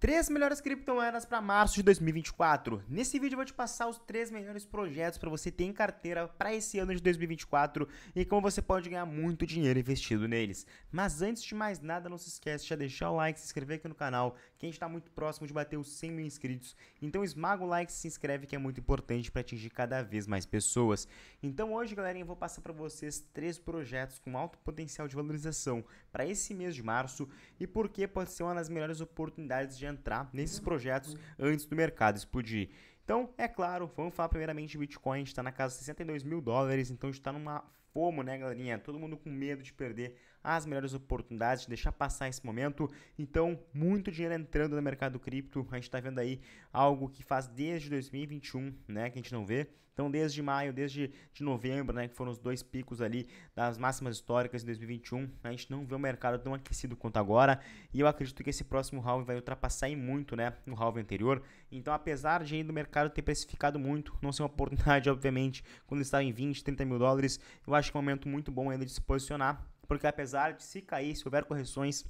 Três melhores criptomoedas para março de 2024. Nesse vídeo eu vou te passar os três melhores projetos para você ter em carteira para esse ano de 2024 e como você pode ganhar muito dinheiro investido neles. Mas antes de mais nada, não se esquece de deixar o like, se inscrever aqui no canal, que a gente está muito próximo de bater os 100 mil inscritos. Então esmaga o like e se inscreve que é muito importante para atingir cada vez mais pessoas. Então hoje, galerinha, eu vou passar para vocês três projetos com alto potencial de valorização para esse mês de março e porque pode ser uma das melhores oportunidades de entrar nesses projetos antes do mercado explodir. Então, é claro, vamos falar primeiramente de Bitcoin, a gente está na casa de 62 mil dólares, então a gente está numa fomo, né, galerinha? Todo mundo com medo de perder as melhores oportunidades, de deixar passar esse momento. Então, muito dinheiro entrando no mercado cripto. A gente está vendo aí algo que faz desde 2021, né, que a gente não vê. Então, desde maio, desde de novembro, né, que foram os dois picos ali das máximas históricas de 2021, a gente não vê o mercado tão aquecido quanto agora. E eu acredito que esse próximo halving vai ultrapassar em muito, né, o halving anterior. Então, apesar de ainda o mercado ter precificado muito, não ser uma oportunidade, obviamente, quando estava em 20, 30 mil dólares, eu acho que é um momento muito bom ainda de se posicionar porque apesar de se cair, se houver correções,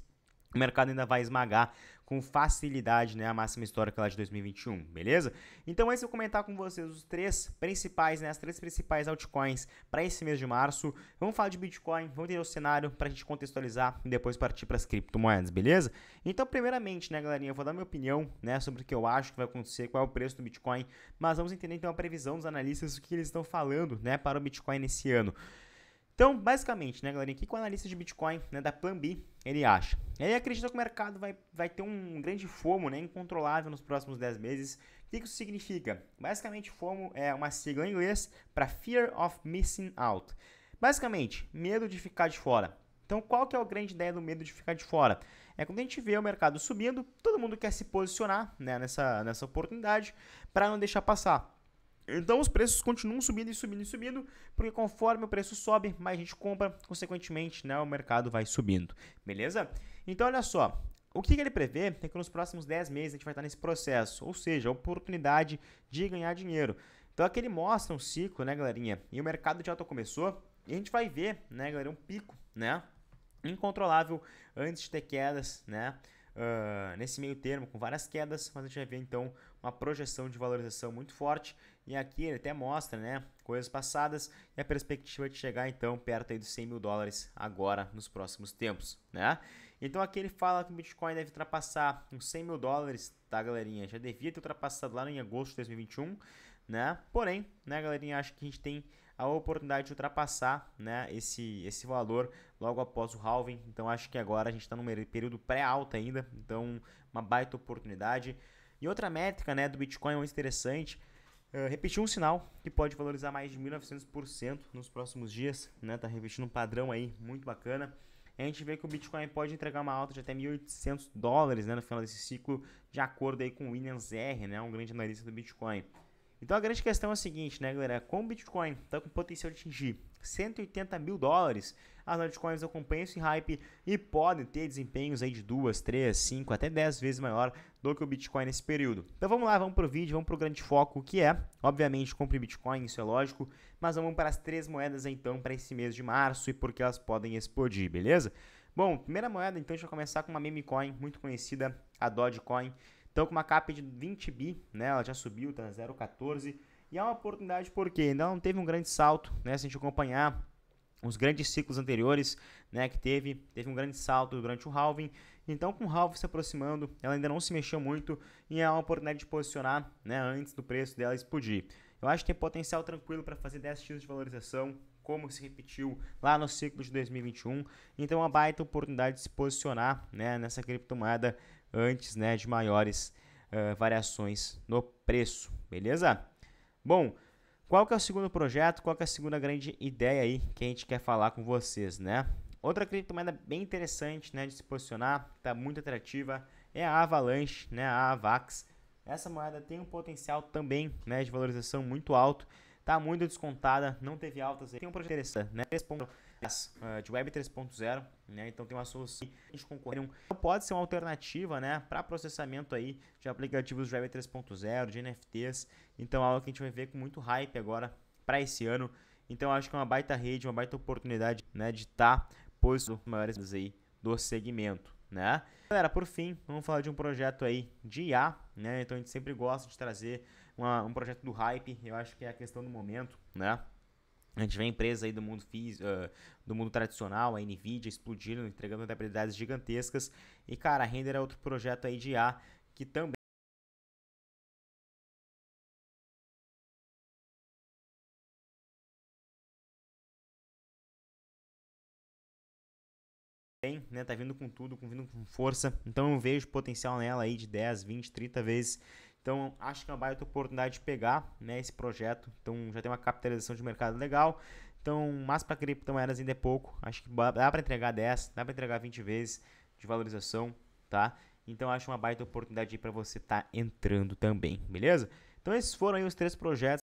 o mercado ainda vai esmagar com facilidade né, a máxima histórica lá de 2021, beleza? Então antes eu comentar com vocês os três principais, né, as três principais altcoins para esse mês de março. Vamos falar de Bitcoin, vamos ter o cenário para a gente contextualizar e depois partir para as criptomoedas, beleza? Então primeiramente, né, galerinha, eu vou dar minha opinião né, sobre o que eu acho que vai acontecer, qual é o preço do Bitcoin, mas vamos entender então a previsão dos analistas, o que eles estão falando né, para o Bitcoin nesse ano. Então, basicamente, né, galerinha, o que o analista de Bitcoin né, da B, ele acha? Ele acredita que o mercado vai, vai ter um grande FOMO né, incontrolável nos próximos 10 meses. O que, que isso significa? Basicamente, FOMO é uma sigla em inglês para Fear of Missing Out. Basicamente, medo de ficar de fora. Então, qual que é a grande ideia do medo de ficar de fora? É quando a gente vê o mercado subindo, todo mundo quer se posicionar né, nessa, nessa oportunidade para não deixar passar. Então os preços continuam subindo e subindo e subindo, porque conforme o preço sobe, mais gente compra, consequentemente, né, o mercado vai subindo, beleza? Então olha só, o que, ele prevê é que nos próximos 10 meses a gente vai estar nesse processo, ou seja, a oportunidade de ganhar dinheiro. Então aqui ele mostra um ciclo, né, galerinha? E o mercado de alta começou, e a gente vai ver, né, galera, um pico, né, incontrolável antes de ter quedas, né? uh, nesse meio termo com várias quedas, mas a gente já vê então uma projeção de valorização muito forte. E aqui ele até mostra né, coisas passadas e a perspectiva de chegar então perto aí dos 100 mil dólares agora nos próximos tempos. Né? Então aqui ele fala que o Bitcoin deve ultrapassar os 100 mil dólares, tá galerinha? Já devia ter ultrapassado lá em agosto de 2021, né? Porém, né galerinha, acho que a gente tem a oportunidade de ultrapassar né, esse, esse valor logo após o halving. Então acho que agora a gente está num período pré-alta ainda, então uma baita oportunidade. E outra métrica né, do Bitcoin é muito interessante. Uh, eh, repetiu um sinal que pode valorizar mais de 1.900% nos próximos dias, né? Tá repetindo um padrão aí muito bacana. A gente vê que o Bitcoin pode entregar uma alta de até 1.800 dólares né, no final desse ciclo, de acordo aí com o Williams R, né, um grande analista do Bitcoin. Então a grande questão é a seguinte, né, galera? Como o Bitcoin está com potencial de atingir 180 mil dólares, as altcoins acompanham esse hype e podem ter desempenhos aí de 2, 3, 5, até 10 vezes maior do que o Bitcoin nesse período. Então vamos lá, vamos para o vídeo, vamos para o grande foco, que é, obviamente, compre Bitcoin, isso é lógico, mas vamos para as três moedas então para esse mês de março e porque elas podem explodir, beleza? Bom, primeira moeda então, a gente vai começar com uma meme coin muito conhecida, a Dogecoin. Então, com uma cap de 20 bi, né? Ela já subiu, tá 0,14. E é uma oportunidade porque ainda não teve um grande salto, né? Se a gente acompanhar os grandes ciclos anteriores, né, que teve, teve um grande salto durante o halving. Então, com o halving se aproximando, ela ainda não se mexeu muito e é uma oportunidade de posicionar, né, antes do preço dela explodir. Eu acho que tem potencial tranquilo para fazer 10x de valorização, como se repetiu lá no ciclo de 2021. Então, é uma baita oportunidade de se posicionar, né, nessa criptomoeda antes né, de maiores uh, variações no preço, beleza? Bom, qual que é o segundo projeto, qual que é a segunda grande ideia aí que a gente quer falar com vocês, né? Outra criptomoeda bem interessante né, de se posicionar, está muito atrativa, é a Avalanche, né, a AVAX. Essa moeda tem um potencial também né, de valorização muito alto, está muito descontada, não teve altas. Tem um projeto interessante, né? Ah, de Web 3.0, né? Então tem uma solução de concorrer. Então, pode ser uma alternativa, né, para processamento aí de aplicativos de Web 3.0, de NFTs. Então é algo que a gente vai ver com muito hype agora para esse ano. Então acho que é uma baita rede, uma baita oportunidade, né, de estar tá posicionado maiores aí do segmento, né? Galera, por fim, vamos falar de um projeto aí de IA, né? Então a gente sempre gosta de trazer uma, um projeto do hype, eu acho que é a questão do momento, né? A gente vê empresas aí do mundo, físico, uh, do mundo tradicional, a Nvidia, explodindo, entregando rentabilidades gigantescas. E, cara, a Render é outro projeto aí de A que também. bem né? Tá vindo com tudo, vindo com força. Então eu vejo potencial nela aí de 10, 20, 30 vezes então, acho que é uma baita oportunidade de pegar né, esse projeto. Então, já tem uma capitalização de mercado legal. Então, mas para criptomoedas ainda é pouco. Acho que dá para entregar 10, dá para entregar 20 vezes de valorização, tá? Então, acho uma baita oportunidade para você estar tá entrando também, beleza? Então, esses foram aí os três projetos